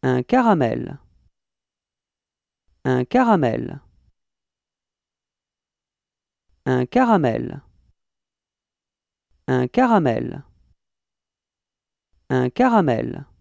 Un caramel. Un caramel. Un caramel. Un caramel. Un caramel.